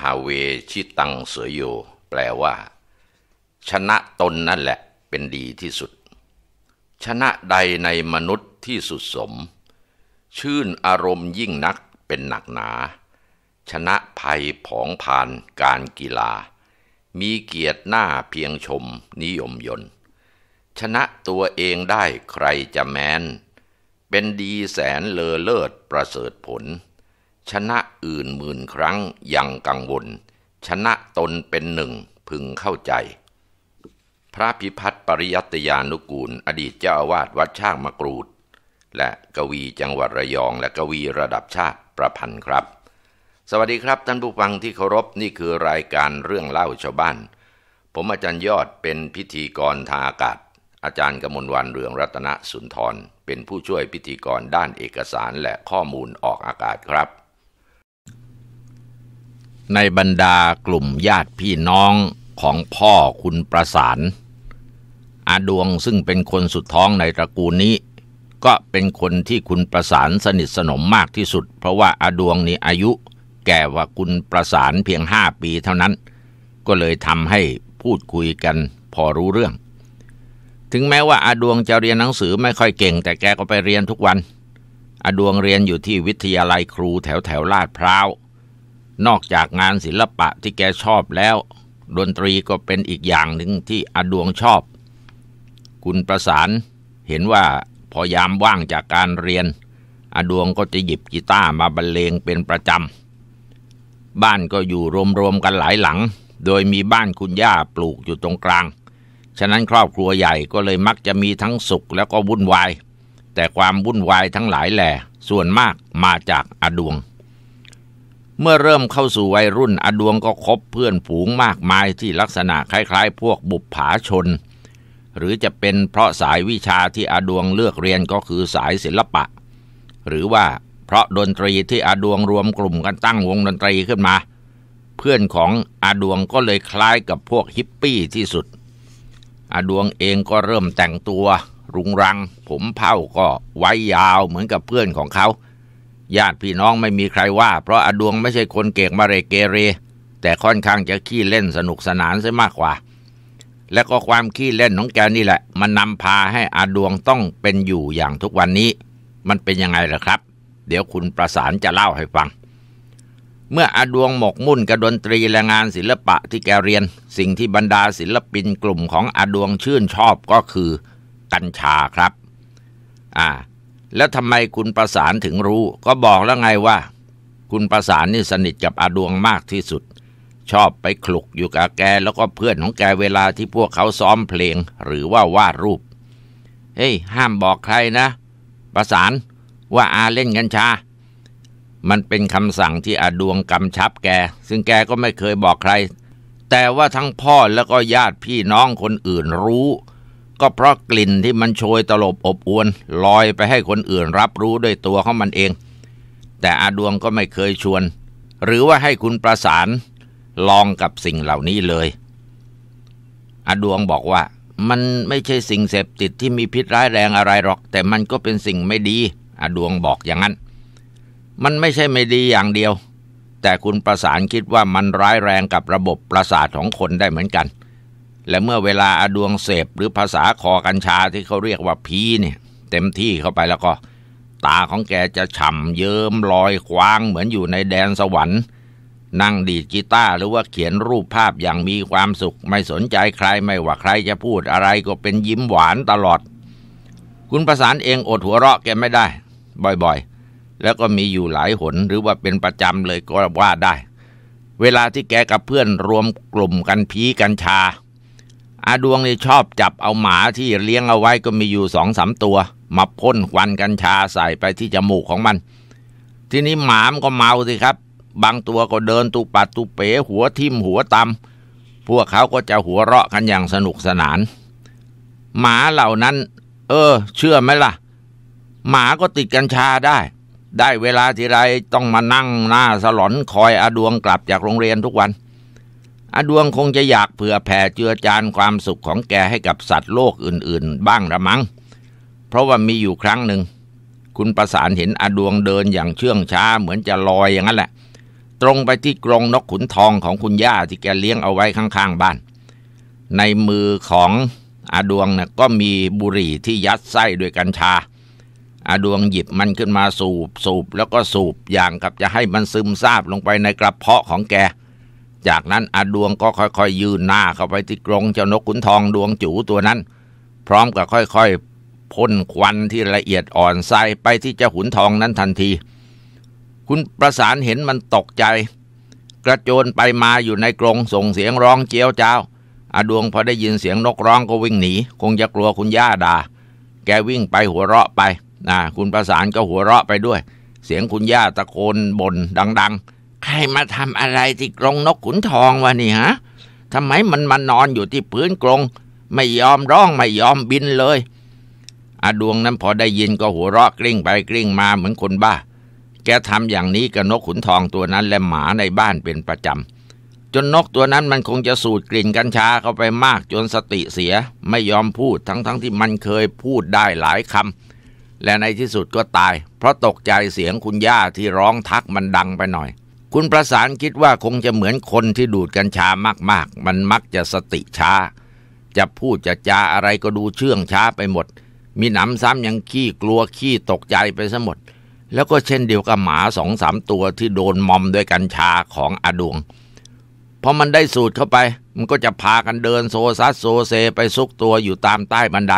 หาเวชิตังเสยโยแปลว่า ชนะตนนั่นแหละเป็นดีที่สุด ชนะใดในมนุษย์ที่สุดสม ชื่นอารมณ์ยิ่งนักเป็นหนักหนา ชนะภัยผองผ่านการกีฬา มีเกียรติหน้าเพียงชมนิยมยนชนะตัวเองได้ใครจะแมนเป็นดีแสนเลอเลิศประเสริฐผลชนะอื่นหมื่นครั้งยังกังวล ชนะตนเป็นหนึ่งพึงเข้าใจ พระพิพัฒน์ปริยัติยานุกูลอดีตเจ้าอาวาสวัดช่างมะกรูด และกวีจังหวัดระยอง และกวีระดับชาติประพันธ์ครับ สวัสดีครับท่านผู้ฟังที่เคารพนี่คือรายการเรื่องเล่าชาวบ้าน ผมอาจารย์ยอดเป็นพิธีกรทางอากาศ อาจารย์กมลวันเรืองรัตนสุนทร เป็นผู้ช่วยพิธีกรด้านเอกสารและข้อมูลออกอากาศครับในบรรดากลุ่มญาติพี่น้องของพ่อคุณประสานอาดวงซึ่งเป็นคนสุดท้องในตระกูลนี้ ก็เป็นคนที่คุณประสานสนิทสนมมากที่สุดเพราะว่าอาดวงนี้อายุ แก่กว่าคุณประสานเพียงห้าปีเท่านั้น ก็เลยทำให้พูดคุยกันพอรู้เรื่อง ถึงแม้ว่าอาดวงจะเรียนหนังสือไม่ค่อยเก่ง แต่แกก็ไปเรียนทุกวันอาดวงเรียนอยู่ที่วิทยาลัยครูแถวแถวลาดพร้าวนอกจากงานศิลปะที่แกชอบแล้ว ดนตรีก็เป็นอีกอย่างหนึ่งที่อดวงชอบ คุณประสานเห็นว่าพอยามว่างจากการเรียน อดวงก็จะหยิบกีตาร์มาบรรเลงเป็นประจำบ้านก็อยู่รวมๆกันหลายหลัง โดยมีบ้านคุณย่าปลูกอยู่ตรงกลาง ฉะนั้นครอบครัวใหญ่ก็เลยมักจะมีทั้งสุขแล้วก็วุ่นวาย แต่ความวุ่นวายทั้งหลายแหล่ส่วนมากมาจากอดวงเมื่อเริ่มเข้าสู่วัยรุ่นอดวงก็คบเพื่อนฝูงมากมายที่ลักษณะคล้าย ๆ พวกบุปผาชน หรือจะเป็นเพราะสายวิชาที่อดวงเลือกเรียนก็คือสายศิลปะ หรือว่าเพราะดนตรีที่อดวงรวมกลุ่มกันตั้งวงดนตรีขึ้นมา เพื่อนของอดวงก็เลยคล้ายกับพวกฮิปปี้ที่สุด อดวงเองก็เริ่มแต่งตัวรุงรัง ผมเผ้าก็ไว้ยาวเหมือนกับเพื่อนของเขาญาติพี่น้องไม่มีใครว่าเพราะอาดวงไม่ใช่คนเก่งมาเรเกเรแต่ค่อนข้างจะขี้เล่นสนุกสนานซะมากกว่า และก็ความขี้เล่นของแกนี่แหละ มันนำพาให้อาดวงต้องเป็นอยู่อย่างทุกวันนี้มันเป็นยังไงล่ะครับ เดี๋ยวคุณประสานจะเล่าให้ฟัง เมื่ออาดวงหมกมุ่นกับดนตรีและงานศิลปะที่แกเรียน สิ่งที่บรรดาศิลปินกลุ่มของอาดวงชื่นชอบก็คือกัญชาครับ อ่าแล้วทำไมคุณประสานถึงรู้ ก็บอกแล้วไงว่าคุณประสานนี่สนิทกับอาดวงมากที่สุด ชอบไปคลุกอยู่กับแกแล้วก็เพื่อนของแกเวลาที่พวกเขาซ้อมเพลง หรือว่าวาดรูปเฮ้ยห้ามบอกใครนะ ประสาน ว่าอาเล่นกัญชา มันเป็นคำสั่งที่อาดวงกำชับแก ซึ่งแกก็ไม่เคยบอกใคร แต่ว่าทั้งพ่อแล้วก็ญาติพี่น้องคนอื่นรู้ก็เพราะกลิ่นที่มันโชยตลบอบอวน ลอยไปให้คนอื่นรับรู้ด้วยตัวของมันเอง แต่อาดวงก็ไม่เคยชวน หรือว่าให้คุณประสาน ลองกับสิ่งเหล่านี้เลยอาดวงบอกว่า มันไม่ใช่สิ่งเสพติดที่มีพิษร้ายแรงอะไรหรอก แต่มันก็เป็นสิ่งไม่ดีอาดวงบอกอย่างนั้นมันไม่ใช่ไม่ดีอย่างเดียว แต่คุณประสานคิดว่ามันร้ายแรงกับระบบประสาทของคนได้เหมือนกันและเมื่อเวลาอดวงเสพ หรือภาษาคอกัญชาที่เขาเรียกว่าพีเนี่ย เต็มที่เข้าไปแล้วก็ ตาของแกจะฉ่ำเยิ้มลอยคว้างเหมือนอยู่ในแดนสวรรค์นั่งดีดกีตาร์หรือว่าเขียนรูปภาพอย่างมีความสุข ไม่สนใจใครไม่ว่าใครจะพูดอะไรก็เป็นยิ้มหวานตลอด คุณประสานเองอดหัวเราะแกไม่ได้ บ่อยๆ แล้วก็มีอยู่หลายหน หรือว่าเป็นประจำเลยก็ว่าได้ เวลาที่แกกับเพื่อนรวมกลุ่มกันพีกัญชาอาดวงนี่ชอบจับเอาหมาที่เลี้ยงเอาไว้ก็มีอยู่สองสามตัวมาพ่นควันกัญชาใส่ไปที่จมูกของมัน ทีนี้หมามก็เมาสิครับ บางตัวก็เดินตุปัดตุเป๋หัวทิ่มหัวตำพวกเขาก็จะหัวเราะกันอย่างสนุกสนาน หมาเหล่านั้น เออ เชื่อไหมล่ะ หมาก็ติดกัญชาได้ ได้เวลาทีไรต้องมานั่งหน้าสลอนคอยอาดวงกลับจากโรงเรียนทุกวันอดวงคงจะอยากเผื่อแผ่เจือจานความสุขของแกให้กับสัตว์โลกอื่นๆ บ้างละมัง้ง เพราะว่ามีอยู่ครั้งหนึ่งคุณประสานเห็นอดวงเดินอย่างเชื่องช้าเหมือนจะลอยอย่างนั้นแหละ ตรงไปที่กรงนกขุนทองของคุณย่าที่แกเลี้ยงเอาไว้ข้าง ๆ บ้าน ในมือของอาดวงน่ะก็มีบุหรี่ที่ยัดไส้ด้วยกัญชาอาดวงหยิบมันขึ้นมาสูบสูบแล้วก็สูบ อย่างกับจะให้มันซึมซาบลงไปในกระเพาะของแกจากนั้นอาดวงก็ค่อยๆยืนหน้าเข้าไปที่กรงเจ้านกขุนทองดวงจูตัวนั้น พร้อมกับค่อยๆพ่นควันที่ละเอียดอ่อนใสไปที่เจ้าขุนทองนั้นทันที คุณประสานเห็นมันตกใจ กระโจนไปมาอยู่ในกรงส่งเสียงร้องเจียวเจ้าอาดวงพอได้ยินเสียงนกร้องก็วิ่งหนี คงจะกลัวคุณย่าดา่า แกวิ่งไปหัวเราะไปนะคุณประสานก็หัวเราะไปด้วย เสียงคุณย่าตะโกนบ่นดัง ๆใครมาทำอะไรที่กรงนกขุนทองวะนี่ฮะทำไมมันมานอนอยู่ที่พื้นกรง ไม่ยอมร้องไม่ยอมบินเลยอาดวงนั้นพอได้ยินก็หัวเราะกลิ้งไปกลิ้งมาเหมือนคนบ้า แกทำอย่างนี้กับนกขุนทองตัวนั้นและหมาในบ้านเป็นประจำจนนกตัวนั้นมันคงจะสูดกลิ่นกัญชาเข้าไปมากจนสติเสียไม่ยอมพูดทั้งๆทที่มันเคยพูดได้หลายคำและในที่สุดก็ตาย เพราะตกใจเสียงคุณย่าที่ร้องทักมันดังไปหน่อยคุณประสานคิดว่าคงจะเหมือนคนที่ดูดกัญชามากๆ มันมักจะสติช้า จะพูดจะจาอะไรก็ดูเชื่องช้าไปหมด มีหนำซ้ำยังขี้กลัวขี้ตกใจไปซะหมดแล้วก็เช่นเดียวกับหมาสองสามตัวที่โดนมอมด้วยกัญชาของอดวง พอมันได้สูตรเข้าไป มันก็จะพากันเดินโซซัสโซเซไปซุกตัวอยู่ตามใต้บันได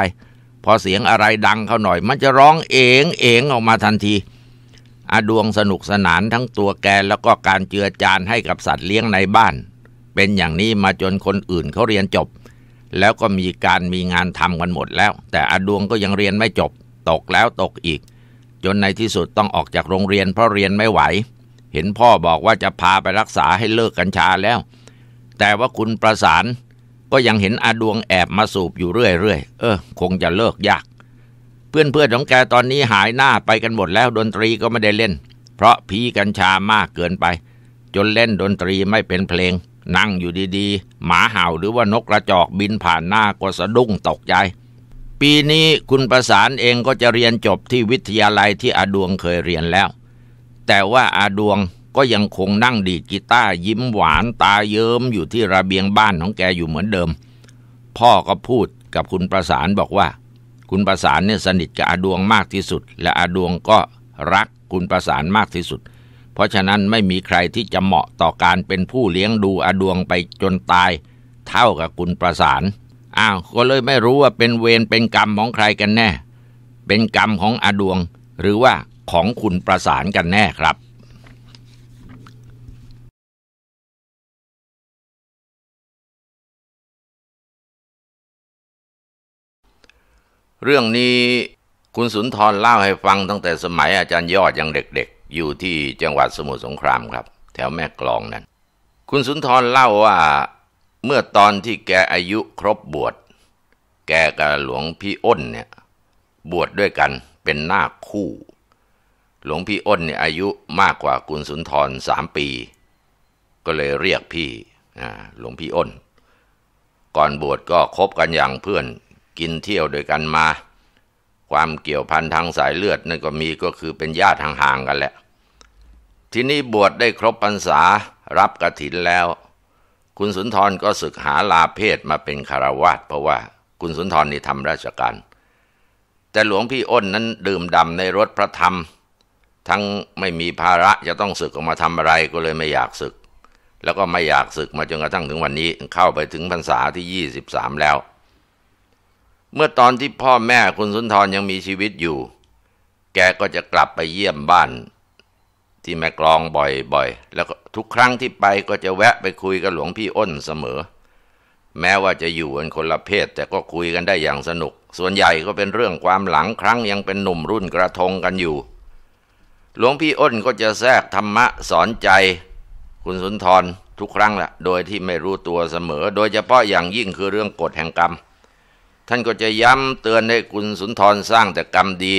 พอเสียงอะไรดังเข้าหน่อย มันจะร้องเอ๋งเอ๋งออกมาทันทีอาดวงสนุกสนานทั้งตัวแกแล้วก็การเจือจานให้กับสัตว์เลี้ยงในบ้าน เป็นอย่างนี้มาจนคนอื่นเขาเรียนจบ แล้วก็มีการมีงานทำกันหมดแล้ว แต่อาดวงก็ยังเรียนไม่จบ ตกแล้วตกอีก จนในที่สุดต้องออกจากโรงเรียนเพราะเรียนไม่ไหว เห็นพ่อบอกว่าจะพาไปรักษาให้เลิกกัญชาแล้ว แต่ว่าคุณประสาน ก็ยังเห็นอาดวงแอบมาสูบอยู่เรื่อยๆเออคงจะเลิกยากพื่อนเพื่อนของแกตอนนี้หายหน้าไปกันหมดแล้วดนตรีก็ไม่ได้เล่น เพราะพีกัญชามากเกินไป จนเล่นดนตรีไม่เป็นเพลง นั่งอยู่ดีๆ หมาเห่าหรือว่านกกระจอกบินผ่านหน้าก็สะดุ้งตกใจ ปีนี้คุณประสานเองก็จะเรียนจบที่วิทยาลัยที่อาดวงเคยเรียนแล้ว แต่ว่าอาดวงก็ยังคงนั่งดีดกีตาร์ยิ้มหวานตาเยิ้มอยู่ที่ระเบียงบ้านของแกอยู่เหมือนเดิม พ่อก็พูดกับคุณประสานบอกว่าคุณประสานเนี่ยสนิทกับอาดวงมากที่สุดและอาดวงก็รักคุณประสานมากที่สุด เพราะฉะนั้นไม่มีใครที่จะเหมาะต่อการเป็นผู้เลี้ยงดูอาดวงไปจนตายเท่ากับคุณประสาน อ้าวก็เลยไม่รู้ว่าเป็นเวรเป็นกรรมของใครกันแน่ เป็นกรรมของอาดวงหรือว่าของคุณประสานกันแน่ครับเรื่องนี้คุณสุนทรเล่าให้ฟังตั้งแต่สมัยอาจารย์ยอดยังเด็กๆ อยู่ที่จังหวัดสมุทรสงครามครับ แถวแม่กลองนั้น คุณสุนทรเล่าว่าเมื่อตอนที่แกอายุครบบวชแกกับหลวงพี่อ้นเนี่ย บวชดด้วยกันเป็นหน้าคู่ หลวงพี่อ้นเนี่ยอายุมากกว่าคุณสุนทรสามปี ก็เลยเรียกพี่หลวงพี่อ้น ก่อนบวชก็คบกันอย่างเพื่อนกินเที่ยวด้วยกันมา ความเกี่ยวพันทางสายเลือดนั่นก็มีก็คือเป็นญาติห่างๆกันแหละ ที่นี่บวชได้ครบพรรษารับกระถินแล้ว คุณสุนทรก็ศึกหาลาเพศมาเป็นคารวาสเพราะว่าคุณสุนทรนี่ทำราชการ แต่หลวงพี่อ้นนั้นดื่มดำในรถพระธรรม ทั้งไม่มีภาระ จะต้องศึกออกมาทำอะไรก็เลยไม่อยากศึก แล้วก็ไม่อยากศึกมาจนกระทั่งถึงวันนี้ เข้าไปถึงพรรษาที่23แล้วเมื่อตอนที่พ่อแม่คุณสุนทรยังมีชีวิตอยู่ แกก็จะกลับไปเยี่ยมบ้าน ที่แม่กลองบ่อยๆ แล้วทุกครั้งที่ไปก็จะแวะไปคุยกับหลวงพี่อ้นเสมอ แม้ว่าจะอยู่กันคนละเพศแต่ก็คุยกันได้อย่างสนุก ส่วนใหญ่ก็เป็นเรื่องความหลังครั้งยังเป็นหนุ่มรุ่นกระทงกันอยู่ หลวงพี่อ้นก็จะแทรกธรรมะสอนใจคุณสุนทรทุกครั้งแหละโดยที่ไม่รู้ตัวเสมอ โดยเฉพาะอย่างยิ่งคือเรื่องกฎแห่งกรรมท่านก็จะย้ำเตือนให้คุณสุนทรสร้างแต่กรรมดี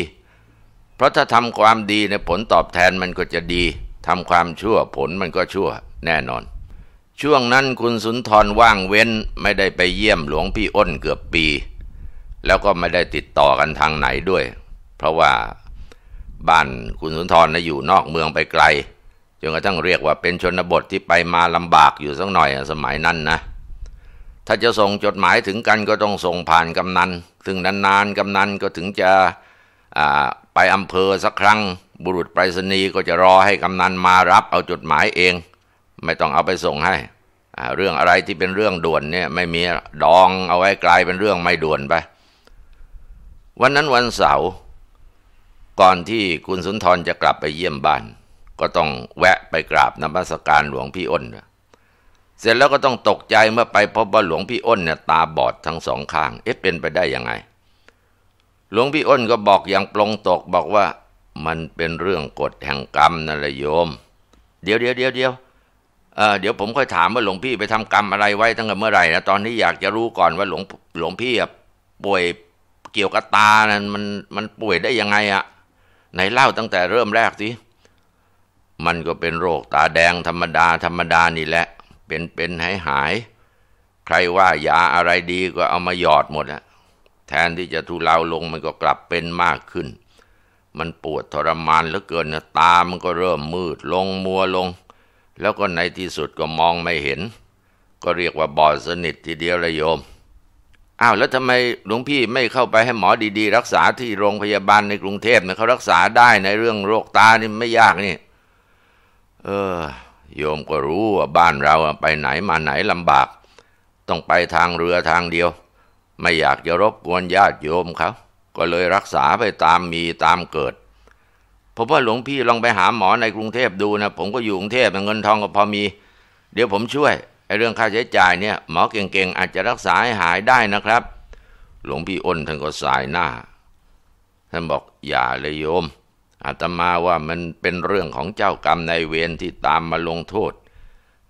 เพราะถ้าทำความดีในผลตอบแทนมันก็จะดี ทำความชั่วผลมันก็ชั่วแน่นอน ช่วงนั้นคุณสุนทรว่างเว้นไม่ได้ไปเยี่ยมหลวงพี่อ้นเกือบปี แล้วก็ไม่ได้ติดต่อกันทางไหนด้วย เพราะว่าบ้านคุณสุนทรนะอยู่นอกเมืองไปไกล จนกระทั่งเรียกว่าเป็นชนบทที่ไปมาลำบากอยู่สักหน่อยสมัยนั้นนะถ้าจะส่งจดหมายถึงกันก็ต้องส่งผ่านกำนันซึ่งนานๆ กำนันก็ถึงจะไปอำเภอสักครั้งบุรุษไปรษณีย์ก็จะรอให้กำนันมารับ เอาจดหมายเอง ไม่ต้องเอาไปส่งให้ เรื่องอะไรที่เป็นเรื่องด่วนเนี่ยไม่มีดองเอาไว้กลายเป็นเรื่องไม่ด่วนไปวันนั้นวันเสาร์ก่อนที่คุณสุนทรจะกลับไปเยี่ยมบ้านก็ต้องแวะไปกราบนมัสการหลวงพี่อ้นเเสร็จแล้วก็ต้องตกใจเมื่อไปพบว่าหลวงพี่อ้นเนี่ยตาบอดทั้งสองข้าง เอ๊ะเป็นไปได้ยังไง หลวงพี่อ้น ก็บอกอย่างปลงตกบอกว่า มันเป็นเรื่องกฎแห่งกรรมนั่นแหละโยม เดี๋ยวเดี๋ยวเดี๋ยวเดี๋ยวเเดี๋ยวผมค่อยถามว่าหลวงพี่ไปทำกรรมอะไรไว้ตั้งแต่เมื่อไหร่นะตอนนี้อยากจะรู้ก่อนว่าหลวงหลวงพี่ ป่วยเกี่ยวกับตานะมันมันป่วยได้ยังไงอะไหนเล่าตั้งแต่เริ่มแรกสิ มันก็เป็นโรคตาแดงธรรมดาธรรมดานี่แหละเป็นเป็นหายหาย ใครว่ายาอะไรดีก็เอามาหยอดหมดอะแทนที่จะทุเลาลง มันก็กลับเป็นมากขึ้น มันปวดทรมานเหลือเกินนะตา มันก็เริ่มมืดลงมัวลง แล้วก็ในที่สุดก็มองไม่เห็น ก็เรียกว่าบอดสนิททีเดียวเลยโยมอ้าวแล้วทำไมหลวงพี่ไม่เข้าไปให้หมอดี ๆ รักษาที่โรงพยาบาลในกรุงเทพเนี่ยเขารักษาได้ในเรื่องโรคตานี่ไม่ยากนี่ เออโยมก็รู้ว่าบ้านเราไปไหนมาไหนลำบาก ต้องไปทางเรือทางเดียวไม่อยากจะรบกวนญาติโยมเขาก็เลยรักษาไปตามมีตามเกิดผมว่าหลวงพี่ลองไปหาหมอในกรุงเทพดูนะ ผมก็อยู่กรุงเทพเงินทองก็พอมี เดี๋ยวผมช่วยไอ้เรื่องค่าใช้จ่ายเนี่ย หมอเก่งๆอาจจะรักษาให้หายได้นะครับ หลวงพี่อ้นท่านก็สายหน้าท่านบอกอย่าเลยโยมอาตมาว่ามันเป็นเรื่องของเจ้ากรรมนายเวรที่ตามมาลงโทษ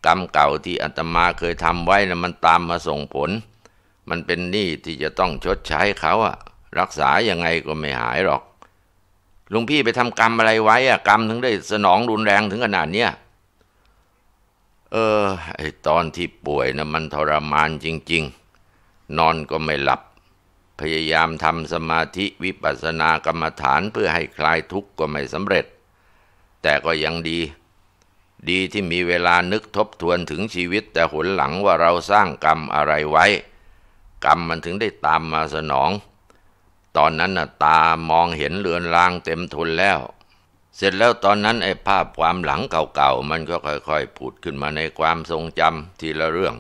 กรรมเก่าที่อาตมาเคยทำไว้นะมันตามมาส่งผล มันเป็นหนี้ที่จะต้องชดใช้เขาอะรักษายังไงก็ไม่หายหรอก ลุงพี่ไปทำกรรมอะไรไว้อะกรรมถึงได้ สนองรุนแรงถึงขนาดเนี้ย เออไอตอนที่ป่วยน่ะมันทรมานจริง ๆ นอนก็ไม่หลับพยายามทำสมาธิวิปัสสนากรรมฐานเพื่อให้คลายทุกข์ก็ไม่สำเร็จ แต่ก็ยังดี ดีที่มีเวลานึกทบทวนถึงชีวิต แต่หนหลังว่าเราสร้างกรรมอะไรไว้ กรรมมันถึงได้ตามมาสนอง ตอนนั้นน่ะตามองเห็นเลือนลางเต็มทุนแล้ว เสร็จแล้วตอนนั้นไอ้ภาพความหลังเก่าๆ มันก็ค่อยๆผุดขึ้นมาในความทรงจำทีละเรื่อง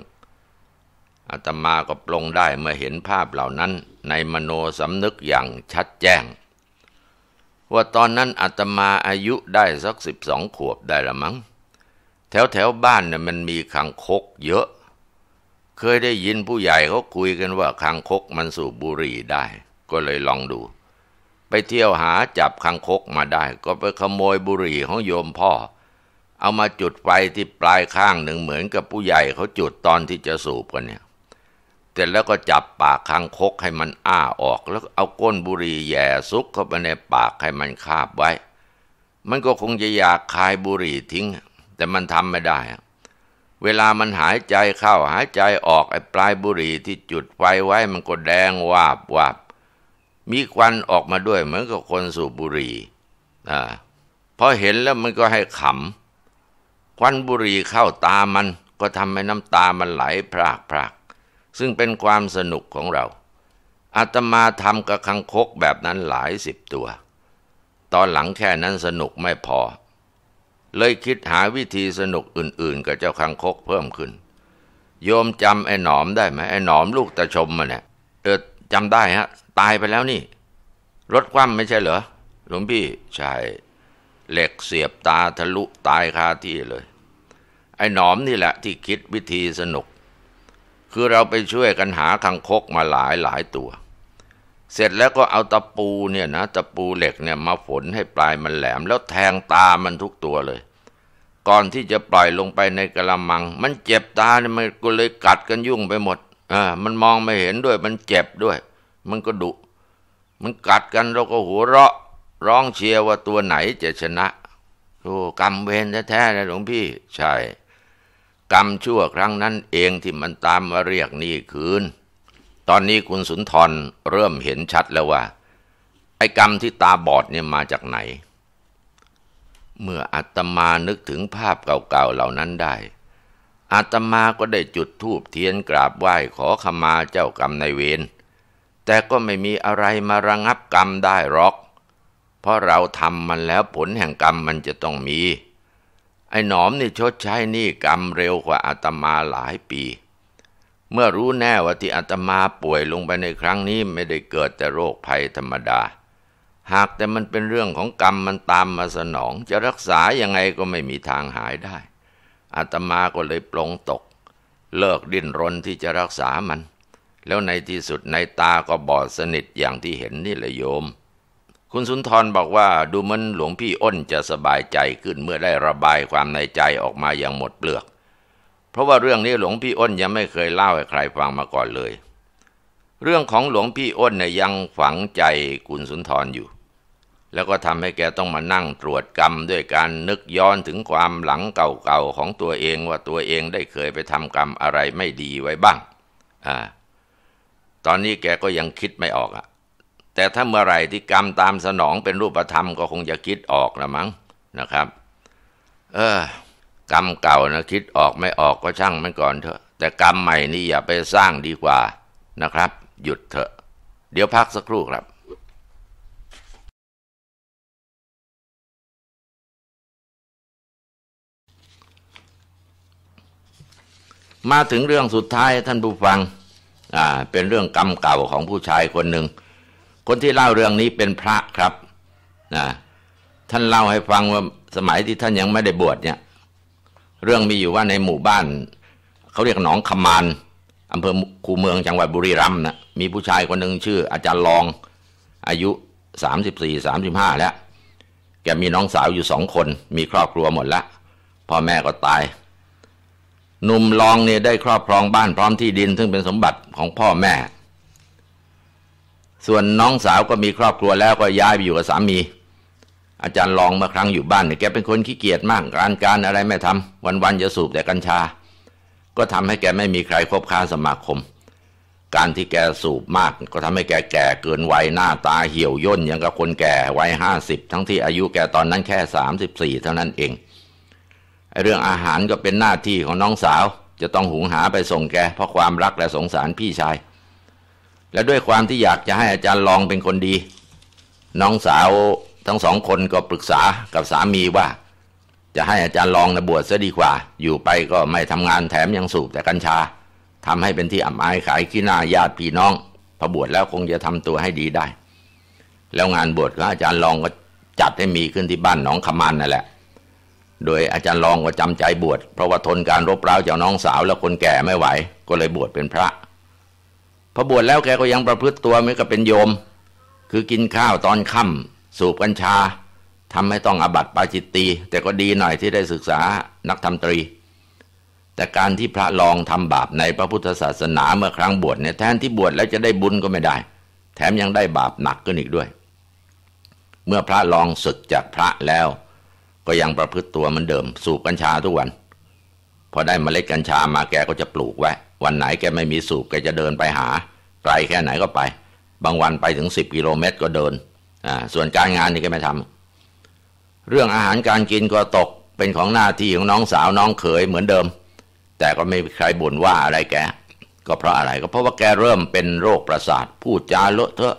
อาตมาก็ปลงได้เมื่อเห็นภาพเหล่านั้นในมโนสำนึกอย่างชัดแจ้ง ว่าตอนนั้นอาตมาอายุได้สักสิบสองขวบได้ละมั้ง แถวแถวบ้านเนี่ยมันมีคังคก เยอะ เคยได้ยินผู้ใหญ่เขาคุยกันว่าคังคกมันสูบบุหรี่ได้ ก็เลยลองดู ไปเที่ยวหาจับคังคกมาได้ ก็ไปขโมยบุหรี่ของโยมพ่อ เอามาจุดไฟที่ปลายข้างหนึ่งเหมือนกับผู้ใหญ่เขาจุดตอนที่จะสูบกันเนี่ยร็จแล้วก็จับปากคางคกให้มันอ้าออก แล้ว เอาก้นบุหรี่แย่ซุกเข้าไปในปากให้มันคาบไว้ มันก็คงจะอยากคายบุหรี่ทิ้ง แต่มันทำไม่ได้ เวลามันหายใจเข้า หายใจออกไอ้ปลายบุหรี่ที่จุดไฟไว้ มันก็แดงวาบวาบ มีควันออกมาด้วย เหมือนกับคนสูบบุหรี่อ่า พอเห็นแล้วมันก็ให้ขำควันบุหรี่เข้าตามันก็ทำให้น้ำตามันไหลพรากพรากซึ่งเป็นความสนุกของเรา อาตมาทำกระคังคกแบบนั้นหลายสิบตัว ตอนหลังแค่นั้นสนุกไม่พอ เลยคิดหาวิธีสนุกอื่น ๆกับเจ้าคังคกเพิ่มขึ้น โยมจำไอ้หนอมได้ไหมไอ้หนอมลูกตะชมมันเนี่ยเออจำได้ฮะตายไปแล้วนี่ รถคว่ำไม่ใช่เหรอหลวงพี่ ใช่ เหล็กเสียบตาทะลุตายคาที่เลย ไอ้หนอมนี่แหละ ที่คิดวิธีสนุกคือเราไปช่วยกันหาคังคกมาหลายหลายตัว เสร็จแล้วก็เอาตะปูเนี่ยนะตะปูเหล็กเนี่ย มาฝนให้ปลายมันแหลม แล้วแทงตามันทุกตัวเลย ก่อนที่จะปล่อยลงไปในกระมัง มันเจ็บตาเนี่ยมันก็เลยกัดกันยุ่งไปหมด อ่ามันมองไม่เห็นด้วย มันเจ็บด้วย มันก็ดุ มันกัดกันเราก็หัวเราะ ร้องเชียร์ว่าตัวไหนจะชนะโอ้กรรมเวรแท้ๆนะหลวงพี่ ใช่กรรมชั่วครั้งนั้นเองที่มันตามมาเรียกนี่คืน ตอนนี้คุณสุนทรเริ่มเห็นชัดแล้วว่า ไอ้กรรมที่ตาบอดเนี่ยมาจากไหน เมื่ออาตมานึกถึงภาพเก่าๆ เหล่านั้นได้ อาตมาก็ได้จุดธูปเทียนกราบไหว้ขอขมาเจ้ากรรมนายเวร แต่ก็ไม่มีอะไรมาระงับกรรมได้หรอก เพราะเราทำมันแล้วผลแห่งกรรมมันจะต้องมีไอ้หนอมนี่ชดใช้หนี้กรรมเร็วกว่าอาตมาหลายปี เมื่อรู้แน่ว่าที่อาตมาป่วยลงไปในครั้งนี้ไม่ได้เกิดแต่โรคภัยธรรมดา หากแต่มันเป็นเรื่องของกรรมมันตามมาสนองจะรักษายังไงก็ไม่มีทางหายได้ อาตมาก็เลยปลงตก เลิกดิ้นรนที่จะรักษามัน แล้วในที่สุดในตาก็บอดสนิทอย่างที่เห็นนี่แหละโยมคุณสุนทรบอกว่า ดูเหมือนหลวงพี่อ้นจะสบายใจขึ้นเมื่อได้ระบายความในใจออกมาอย่างหมดเปลือก เพราะว่าเรื่องนี้หลวงพี่อ้นยังไม่เคยเล่าให้ใครฟังมาก่อนเลย เรื่องของหลวงพี่อ้นเนี่ยยังฝังใจคุณสุนทรอยู่ แล้วก็ทำให้แกต้องมานั่งตรวจกรรมด้วยการนึกย้อนถึงความหลังเก่าๆของตัวเองว่าตัวเองได้เคยไปทำกรรมอะไรไม่ดีไว้บ้างอ่าตอนนี้แกก็ยังคิดไม่ออกอะแต่ถ้าเมื่อไหร่ที่กรรมตามสนองเป็นรูปธรรม ก็คงจะคิดออกละมั้งนะครับ เออ กรรมเก่านะคิดออกไม่ออกก็ช่างมันก่อนเถอะ แต่กรรมใหม่นี่อย่าไปสร้างดีกว่านะครับ หยุดเถอะ เดี๋ยวพักสักครู่ครับ มาถึงเรื่องสุดท้ายท่านผู้ฟังอ่าเป็นเรื่องกรรมเก่าของผู้ชายคนหนึ่งคนที่เล่าเรื่องนี้เป็นพระครับนะท่านเล่าให้ฟังว่าสมัยที่ท่านยังไม่ได้บวชเนี่ยเรื่องมีอยู่ว่าในหมู่บ้าน เขาเรียกหนองขมานอำเภอคูเมืองจังหวัดบุรีรัมย์นะมีผู้ชายคนหนึ่งชื่ออาจารย์ลองอายุสามสิบสี่สามสิบห้าแล้ว แกมีน้องสาวอยู่สองคน มีครอบครัวหมดละพ่อแม่ก็ตาย หนุ่มลองเนี่ยได้ครอบครองบ้านพร้อมที่ดินซึ่งเป็นสมบัติของพ่อแม่ส่วนน้องสาวก็มีครอบครัวแล้วก็ย้ายไปอยู่กับสามี อาจารย์ลองเมื่อครั้งอยู่บ้านเนี่ยแกเป็นคนขี้เกียจมากการการอะไรไม่ทำ วันๆจะสูบแต่กัญชา ก็ทำให้แกไม่มีใครคบค้าสมาคม การที่แกสูบมากก็ทำให้แกแก่เกินวัยหน้าตาเหี่ยวย่นอย่างกับคนแก่วัยห้าสิบทั้งที่อายุแกตอนนั้นแค่สามสิบสี่เท่านั้นเอง เรื่องอาหารก็เป็นหน้าที่ของน้องสาวจะต้องหุงหาไปส่งแกเพราะความรักและสงสารพี่ชายและด้วยความที่อยากจะให้อาจารย์ลองเป็นคนดี น้องสาวทั้งสองคนก็ปรึกษากับสามีว่า จะให้อาจารย์ลองนะบวชซะดีกว่า อยู่ไปก็ไม่ทำงานแถมยังสูบแต่กัญชา ทำให้เป็นที่อับอายขายขี้หน้าญาติพี่น้องพอบวชแล้วคงจะทำตัวให้ดีได้ แล้วงานบวชของอาจารย์ลองก็จัดให้มีขึ้นที่บ้านหนองขมันนั่นแหละโดยอาจารย์ลองก็จำใจบวชเพราะว่าทนการรบเร้าจากน้องสาว และคนแก่ไม่ไหว ก็เลยบวชเป็นพระพอบวชแล้วแกก็ยังประพฤติตัวเหมือนกับเป็นโยม คือกินข้าวตอนค่ำสูบกัญชาทำให้ต้องอบัตปาจิตตีแต่ก็ดีหน่อยที่ได้ศึกษานักธรรมตรี แต่การที่พระลองทำบาปในพระพุทธศาสนา เมื่อครั้งบวชเนี่ยแทนที่บวชแล้วจะได้บุญก็ไม่ได้ แถมยังได้บาปหนักขึ้นอีกด้วย เมื่อพระลองศึกจากพระแล้ว ก็ยังประพฤติตัวเหมือนเดิม สูบกัญชาทุกวันพอได้มเมล็ดกัญชามาแกก็จะปลูกไว้ วันไหนแกไม่มีสูบแกจะเดินไปหาไกลแค่ไหนก็ไป บางวันไปถึง 10 กิโลเมตรก็เดิน อ่า ส่วนการงานนี่ก็ไม่ทำ เรื่องอาหารการกินก็ตกเป็นของหน้าที่ ของน้องสาวน้องเขยเหมือนเดิม แต่ก็ไม่มีใครบ่นว่าอะไรแก ก็เพราะอะไรก็เพราะว่าแกเริ่มเป็นโรคประสาทพูดจาเลอะเทอะ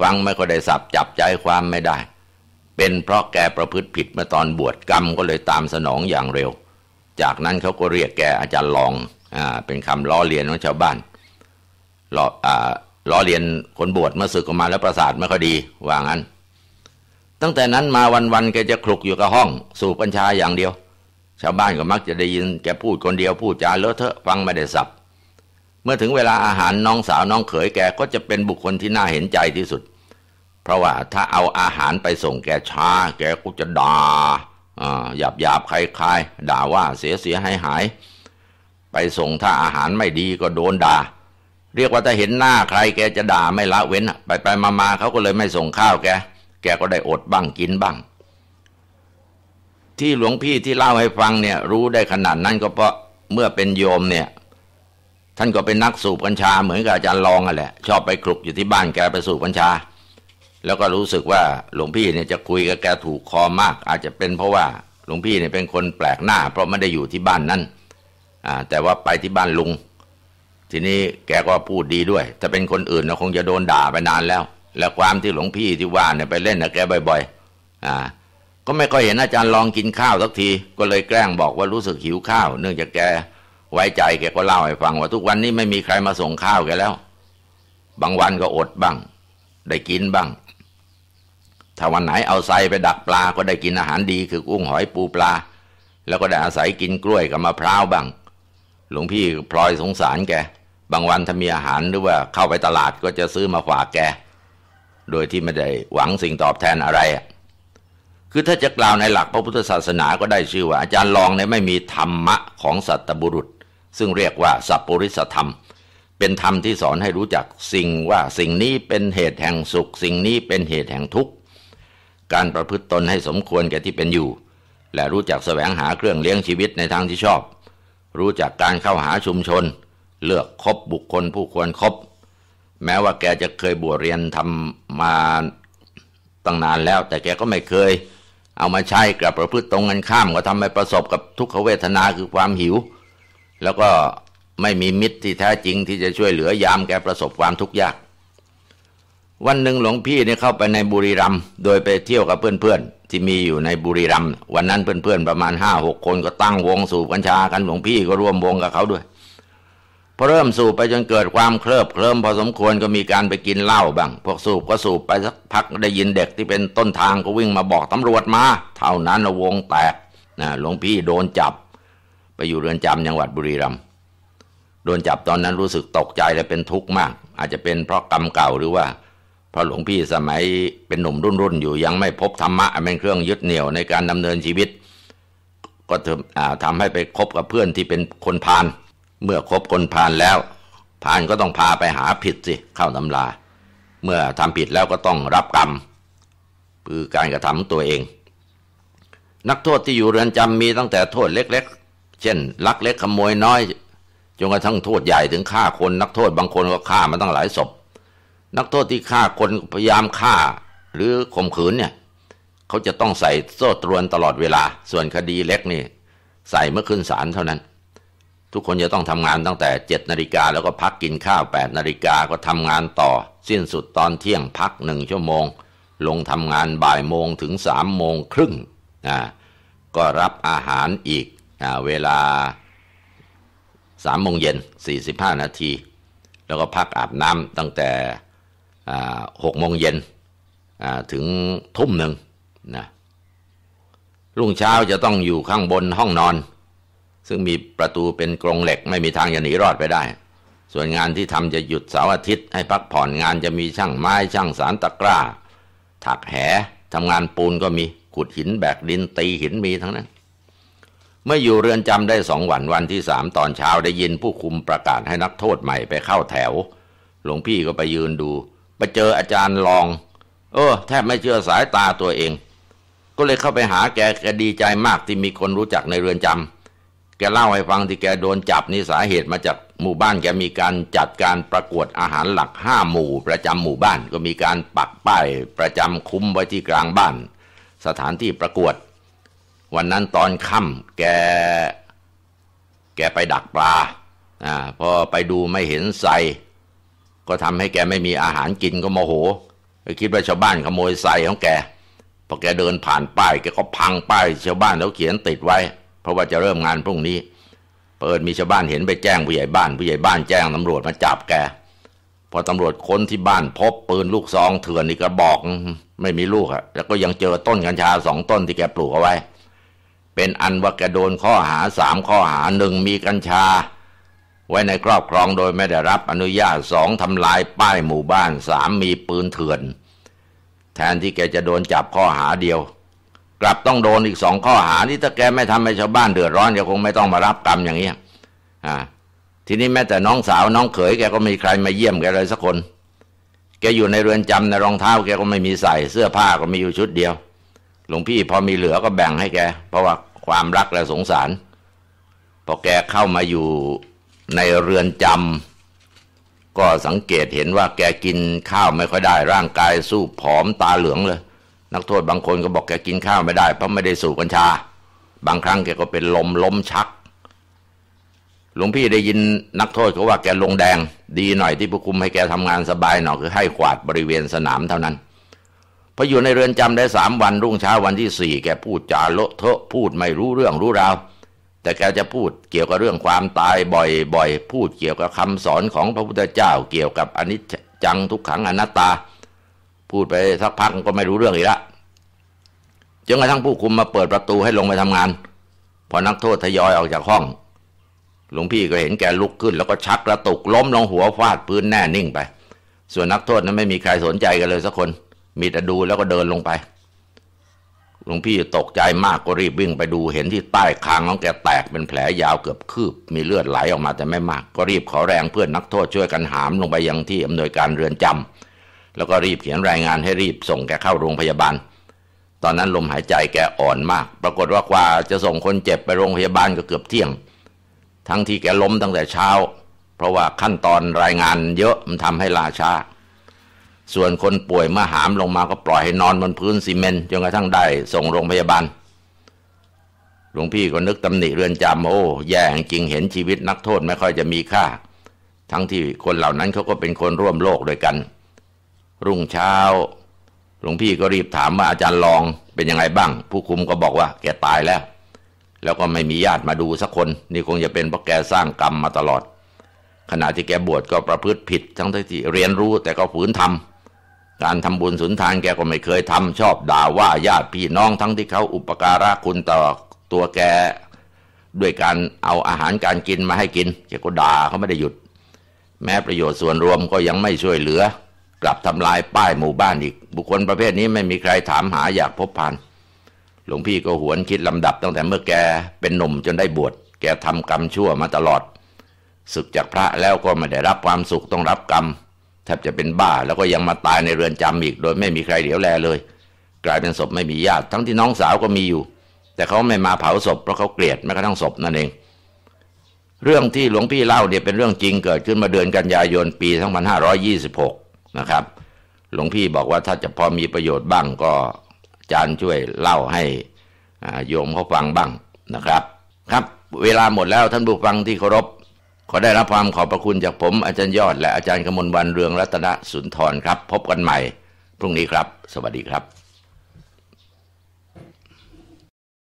ฟังไม่ค่อยได้สับจับใจความไม่ได้ เป็นเพราะแกประพฤติผิดเมื่อตอนบวชกรรมก็เลยตามสนองอย่างเร็ว จากนั้นเขาก็เรียกแกอาจารย์ลองอ่า เป็นคำล้อเลียนของชาวบ้านล้อล้อเลียนคนบวชเมื่อศึกออกมาแล้วประสาท ไม่ค่อยดี ว่างั้น ตั้งแต่นั้นมาวันๆแกจะคลุกอยู่กับห้อง สูบกัญชาอย่างเดียว ชาวบ้านก็มักจะได้ยินแกพูดคนเดียวพูดจาเลอะเทอะฟังไม่ได้สับ เมื่อถึงเวลาอาหารน้องสาวน้องเขยแกก็จะเป็นบุคคลที่น่าเห็นใจที่สุด เพราะว่าถ้าเอาอาหารไปส่งแกช้า แกก็จะด่าหยาบหยาบคลายคลายด่าว่าเสียเสียหายหาย ไปส่งถ้าอาหารไม่ดีก็โดนด่าเรียกว่าถ้าเห็นหน้าใคร แกจะด่าไม่ละเว้นไปไปมามาเขาก็เลยไม่ส่งข้าวแกแกก็ได้อดบ้างกินบ้าง ที่หลวงพี่ที่เล่าให้ฟังเนี่ยรู้ได้ขนาดนั้น ก็เพราะเมื่อเป็นโยมเนี่ย ท่านก็เป็นนักสูบกัญชา เหมือนกับอาจารย์รองอ่ะแหละชอบไปคลุกอยู่ที่บ้านแกไปสูบกัญชา แล้วก็รู้สึกว่าหลวงพี่เนี่ยจะคุยกับแกถูกคอมาก อาจจะเป็นเพราะว่าหลวงพี่เนี่ยเป็นคนแปลกหน้าเพราะไม่ได้อยู่ที่บ้านนั้นแต่ว่าไปที่บ้านลุงทีนี้แกก็พูดดีด้วย ถ้าเป็นคนอื่นเะคงจะโดนด่าไปนานแล้ว และความที่หลวงพี่ที่ว่าเนี่ยไปเล่นนะแกบ่อย ๆอ่าก็ไม่ค่อยเห็นอาจารย์ลองกินข้าวสักที ก็เลยแกล้งบอกว่ารู้สึกหิวข้าว เนื่องจากแกไว้ใจแกก็เล่าให้ฟังว่า ทุกวันนี้ไม่มีใครมาส่งข้าวแกแล้ว บางวันก็อดบ้างได้กินบ้างถ้าวันไหนเอาไซไปดักปลา ก็ได้กินอาหารดีคือกุ้งหอยปูปลา แล้วก็ได้อาศัยกินกล้วยกับมะพร้าวบ้างหลวงพี่พลอยสงสารแกบางวันถ้ามีอาหารหรือว่าเข้าไปตลาดก็จะซื้อมาฝากแก โดยที่ไม่ได้หวังสิ่งตอบแทนอะไร คือถ้าจะกล่าวในหลักพระพุทธศาสนาก็ได้ชื่อว่าอาจารย์ลองเนี่ยไม่มีธรรมะของสัตบุรุษ ซึ่งเรียกว่าสัพปริสธรรม เป็นธรรมที่สอนให้รู้จักสิ่งว่าสิ่งนี้เป็นเหตุแห่งสุข สิ่งนี้เป็นเหตุแห่งทุกข์ การประพฤติตนให้สมควรแก่ที่เป็นอยู่ และรู้จักแสวงหาเครื่องเลี้ยงชีวิตในทางที่ชอบ รู้จักการเข้าหาชุมชนเลือกคบบุคคลผู้ควรครบแม้ว่าแกจะเคยบวชเรียนทำมาตั้งนานแล้ว แต่แกก็ไม่เคย เอามาใช้กับประพฤติตรงกันข้ามก็ทำให้ประสบกับทุกขเวทนาคือความหิว แล้วก็ไม่มีมิตรที่แท้จริงที่จะช่วยเหลือยามแกประสบความทุกข์ยากวันหนึ่งหลวงพี่เนี่ยเข้าไปในบุรีรัมย์โดยไปเที่ยวกับเพื่อนๆที่มีอยู่ในบุรีรัมย์วันนั้นเพื่อนๆ ประมาณห้าหกคน ก็ตั้งวงสูบกัญชากันหลวงพี่ก็ร่วมวงกับเขาด้วยพอเริ่มสูบไปจนเกิดความเคลิบเคลิ้มพอสมควรก็มีการไปกินเหล้าบ้างพวกสูบก็สูบไปสักพักได้ยินเด็กที่เป็นต้นทางก็วิ่งมาบอกตำรวจมาเท่านั้นวงแตกนะหลวงพี่โดนจับ ไปอยู่เรือนจำจังหวัดบุรีรัมย์โดนจับตอนนั้นรู้สึกตกใจและเป็นทุกข์มาก อาจจะเป็นเพราะกรรมเก่าหรือว่าเพราะหลวงพี่สมัยเป็นหนุ่มรุ่นรุ่นอยู่ยังไม่พบธรรมะเป็นเครื่องยึดเหนี่ยว ในการดำเนินชีวิต ก็ทำให้ไปคบกับเพื่อนที่เป็นคนพาลเมื่อคบคนพานแล้วพานก็ต้องพาไปหาผิดสิเข้าตำลา เมื่อทำผิดแล้วก็ต้องรับกรรมคือการกระทำตัวเอง นักโทษที่อยู่เรือนจำมีตั้งแต่โทษเล็กๆเช่น ลักเล็กขโมยน้อยจนกระทั่งโทษใหญ่ถึงฆ่าคนนักโทษบางคนก็ฆ่ามาตั้งหลายศพ นักโทษที่ฆ่าคนพยายามฆ่าหรือข่มขืนเนี่ย เขาจะต้องใส่โซ่ตรวนตลอดเวลา ส่วนคดีเล็กนี่ใส่เมื่อขึ้นศาลเท่านั้นทุกคนจะต้องทำงานตั้งแต่7นาฬิกาแล้วก็พักกินข้าว 8นาฬิกาก็ทำงานต่อสิ้นสุดตอนเที่ยงพักหนึ่งชั่วโมง ลงทำงานบ่ายโมงถึง3โมงครึ่งนะก็รับอาหารอีกอเวลา3โมงเย็น45 นาที แล้วก็พักอาบน้ำตั้งแต่ 6 โมงเย็นถึงทุ่มหนึ่งนะรุ่งเช้าจะต้องอยู่ข้างบนห้องนอนซึ่งมีประตูเป็นกรงเหล็กไม่มีทางจะหนีรอดไปได้ ส่วนงานที่ทำจะหยุดเสาร์อาทิตย์ให้พักผ่อนงานจะมีช่างไม้ช่างสารตะกร้า ถักแหทำงานปูนก็มีขุดหินแบก ดินตีหินมีทั้งนั้น เมื่ออยู่เรือนจำได้สองวันวันที่สามตอนเช้าได้ยินผู้คุมประกาศให้นักโทษใหม่ไปเข้าแถว หลวงพี่ก็ไปยืนดูไปเจออาจารย์ลอง เออแทบไม่เชื่อสายตาตัวเอง ก็เลยเข้าไปหาแกแกดีใจมากที่มีคนรู้จักในเรือนจำแกเล่าให้ฟังที่แกโดนจับนี่สาเหตุมาจากหมู่บ้านแกมีการจัดการประกวดอาหารหลักห้าหมู่ ประจำหมู่บ้าน ก็มีการปักป้ายประจำคุ้มไว้ที่กลางบ้าน สถานที่ประกวด วันนั้นตอนค่ำแกแกไปดักปลาอ่าพอไปดูไม่เห็นใส่ก็ทำให้แกไม่มีอาหารกินก็โมโหคิดว่าชาวบ้านขโมยใส่ของแกพอแกเดินผ่านป้ายแกก็พังป้ายชาวบ้านแล้วเขียนติดไว้เพราะว่าจะเริ่มงานพรุ่งนี้เปิดมีชาวบ้านเห็นไปแจ้งผู้ใหญ่บ้าน ผู้ใหญ่บ้านแจ้งตำรวจมาจับแก พอตำรวจค้นที่บ้านพบ ปืนลูกซองเถื่อนอีกกระบอก ไม่มีลูกอะแล้วก็ยังเจอต้นกัญชาสองต้นที่แกปลูกเอาไว้ เป็นอันว่าแกโดนข้อหาสามข้อหาหนึ่งมีกัญชาไว้ในครอบครองโดยไม่ได้รับอนุญาตสองทำลายป้ายหมู่บ้านสามมีปืนเถื่อน แทนที่แกจะโดนจับข้อหาเดียวกลับต้องโดนอีกสองข้อหานี่ถ้าแกไม่ทำให้ชาวบ้านเดือดร้อนแกคงไม่ต้องมารับกรรมอย่างเงี้ยอ่าทีนี้แม้แต่น้องสาวน้องเขยแกก็มีใครมาเยี่ยมแกเลยสักคน แกอยู่ในเรือนจำในรองเท้าแกก็ไม่มีใส่ เสื้อผ้าก็มีอยู่ชุดเดียวหลวงพี่พอมีเหลือก็แบ่งให้แก เพราะว่าความรักและสงสารพอแกเข้ามาอยู่ในเรือนจำ ก็สังเกตเห็นว่าแกกินข้าวไม่ค่อยได้ ร่างกายสู้ผอมตาเหลืองเลยนักโทษบางคนก็บอกแกกินข้าวไม่ได้ เพราะไม่ได้สูบกัญชา บางครั้งแกก็เป็นลมล้มชัก หลวงพี่ได้ยินนักโทษเขาว่าแกลงแดง ดีหน่อยที่ผู้คุมให้แกทำงานสบายหน่อยคือให้ขวาดบริเวณสนามเท่านั้นพออยู่ในเรือนจำได้สามวันรุ่งเช้าวันที่สี่แกพูดจาเลอะเทอะพูดไม่รู้เรื่องรู้ราว แต่แกจะพูดเกี่ยวกับเรื่องความตายบ่อยๆพูดเกี่ยวกับคำสอนของพระพุทธเจ้า เกี่ยวกับอนิจจังทุกขังอนัตตาพูดไปสักพักก็ไม่รู้เรื่องอีกละจนกระทั่งผู้คุมมาเปิดประตูให้ลงไปทำงาน พอนักโทษทยอยออกจากห้อง หลวงพี่ก็เห็นแกลุกขึ้น แล้วก็ชักกระตุกล้มลงหัวฟาดพื้นแน่นิ่งไป ส่วนนักโทษนั้นไม่มีใครสนใจกันเลยสักคน มีแต่ดูแล้วก็เดินลงไป หลวงพี่ตกใจมากก็รีบวิ่งไปดูเห็นที่ใต้คางของแกแตกเป็นแผลยาวเกือบคืบ มีเลือดไหลออกมาแต่ไม่มาก ก็รีบขอแรง เพื่อนนักโทษช่วยกันหามลงไปยังที่อำนวยการเรือนจำแล้วก็รีบเขียนรายงานให้รีบส่งแกเข้าโรงพยาบาล ตอนนั้นลมหายใจแกอ่อนมาก ปรากฏว่ากว่าจะส่งคนเจ็บไปโรงพยาบาลก็เกือบเที่ยง ทั้งที่แกล้มตั้งแต่เช้า เพราะว่าขั้นตอนรายงาน เยอะมันทำให้ลาช้า ส่วนคนป่วยเมื่อหามลงมาก็ปล่อยให้นอนบนพื้นซีเมนต์จนกระทั่งได้ ส่งโรงพยาบาล หลวงพี่ก็นึกตำหนิเรือนจำโอ้แย่จริง เห็นชีวิตนักโทษไม่ค่อยจะมีค่า ทั้งที่คนเหล่านั้นเขาก็เป็นคนร่วมโลกด้วยกันรุ่งเช้าหลวงพี่ก็รีบถามว่าอาจารย์ลอง เป็นยังไงบ้างผู้คุมก็บอกว่าแกตายแล้ว แล้วก็ไม่มีญาติมาดูสักคน นี่คงจะเป็นเพราะแกสร้างกรรมมาตลอด ขณะที่แกบวชก็ประพฤติผิด ทั้งที่เรียนรู้แต่ก็ฝืนทำการทำบุญสุนทานแกก็ไม่เคยทำชอบด่าว่าญาติพี่น้องทั้งที่เขาอุปการะคุณต่อตัวแก ด้วยการเอาอาหารการกินมาให้กินแกก็ด่าเขาไม่ได้หยุด แม้ประโยชน์ส่วนรวมก็ยังไม่ช่วยเหลือกลับทำลายป้ายหมู่บ้านอีก บุคคลประเภทนี้ไม่มีใครถามหาอยากพบพัน หลวงพี่ก็หวนคิดลำดับตั้งแต่เมื่อแกเป็นหนุ่มจนได้บวชแกทำกรรมชั่วมาตลอด ศึกจากพระแล้วก็ไม่ได้รับความสุขต้องรับกรรม แทบจะเป็นบ้าแล้วก็ยังมาตายในเรือนจำอีกโดยไม่มีใครเหลียวแลเลย กลายเป็นศพไม่มีญาติ ทั้งที่น้องสาวก็มีอยู่ แต่เขาไม่มาเผาศพเพราะเขาเกลียดแม้กระทั่งศพนั่นเอง เรื่องที่หลวงพี่เล่าเนี่ยเป็นเรื่องจริงเกิด ขึ้นมาเดือนกันยายนปี2526นะครับหลวงพี่บอกว่าถ้าจะพอมีประโยชน์บ้างก็อาจารย์ช่วยเล่าให้โยมเขาฟังบ้างนะครับ ครับเวลาหมดแล้วท่านผู้ฟังที่เคารพ ขอได้รับความขอบพระคุณจากผมอาจารย์ยอดและอาจารย์ขมลวันเรืองรัตนสุนทรครับ พบกันใหม่พรุ่งนี้ครับสวัสดีครับ